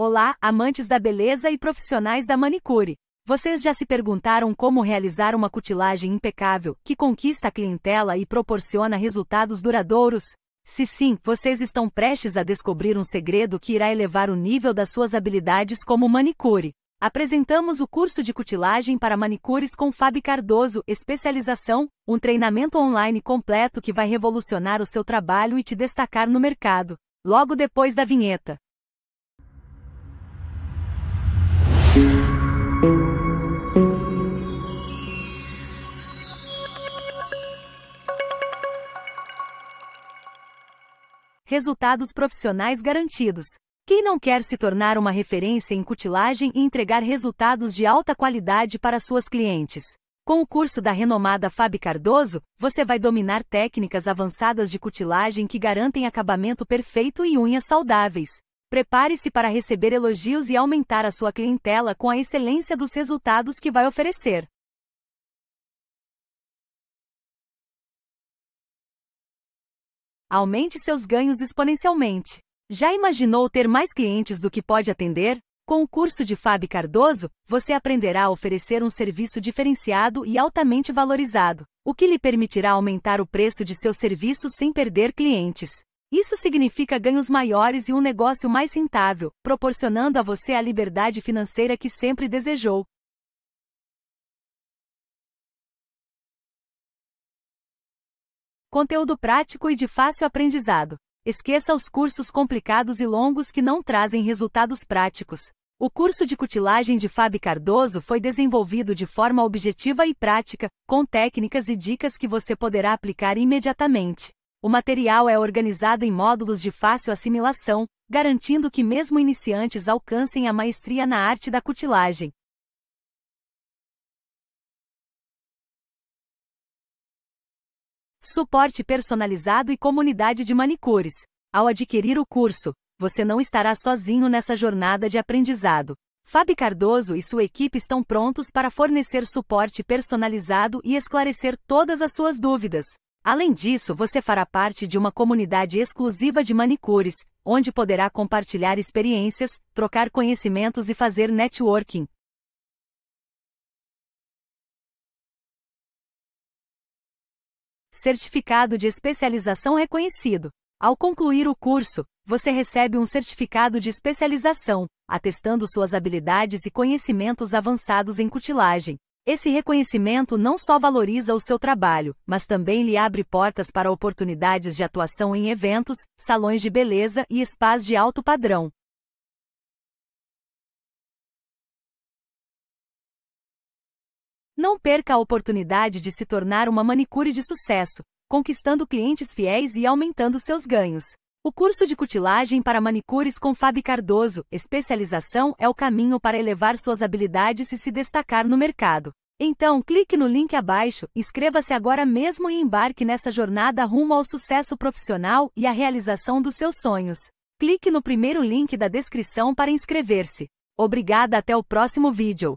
Olá, amantes da beleza e profissionais da manicure. Vocês já se perguntaram como realizar uma cutilagem impecável, que conquista a clientela e proporciona resultados duradouros? Se sim, vocês estão prestes a descobrir um segredo que irá elevar o nível das suas habilidades como manicure. Apresentamos o curso de cutilagem para manicures com Fábio Cardoso, especialização, um treinamento online completo que vai revolucionar o seu trabalho e te destacar no mercado. Logo depois da vinheta. resultados profissionais garantidos. Quem não quer se tornar uma referência em cutilagem e entregar resultados de alta qualidade para suas clientes? Com o curso da renomada Fábio Cardoso, você vai dominar técnicas avançadas de cutilagem que garantem acabamento perfeito e unhas saudáveis. Prepare-se para receber elogios e aumentar a sua clientela com a excelência dos resultados que vai oferecer. Aumente seus ganhos exponencialmente. Já imaginou ter mais clientes do que pode atender? Com o curso de Fábio Cardoso, você aprenderá a oferecer um serviço diferenciado e altamente valorizado, o que lhe permitirá aumentar o preço de seus serviços sem perder clientes. Isso significa ganhos maiores e um negócio mais rentável, proporcionando a você a liberdade financeira que sempre desejou. Conteúdo prático e de fácil aprendizado. Esqueça os cursos complicados e longos que não trazem resultados práticos. O curso de cutilagem de Fábio Cardoso foi desenvolvido de forma objetiva e prática, com técnicas e dicas que você poderá aplicar imediatamente. O material é organizado em módulos de fácil assimilação, garantindo que mesmo iniciantes alcancem a maestria na arte da cutilagem. suporte personalizado e comunidade de manicures. Ao adquirir o curso, você não estará sozinho nessa jornada de aprendizado. Fábio Cardoso e sua equipe estão prontos para fornecer suporte personalizado e esclarecer todas as suas dúvidas. Além disso, você fará parte de uma comunidade exclusiva de manicures, onde poderá compartilhar experiências, trocar conhecimentos e fazer networking. Certificado de especialização reconhecido. Ao concluir o curso, você recebe um certificado de especialização, atestando suas habilidades e conhecimentos avançados em cutilagem. Esse reconhecimento não só valoriza o seu trabalho, mas também lhe abre portas para oportunidades de atuação em eventos, salões de beleza e spas de alto padrão. Não perca a oportunidade de se tornar uma manicure de sucesso, conquistando clientes fiéis e aumentando seus ganhos. O curso de cutilagem para manicures com Fábio Cardoso, especialização, é o caminho para elevar suas habilidades e se destacar no mercado. Então, clique no link abaixo, inscreva-se agora mesmo e embarque nessa jornada rumo ao sucesso profissional e à realização dos seus sonhos. Clique no primeiro link da descrição para inscrever-se. Obrigada até o próximo vídeo.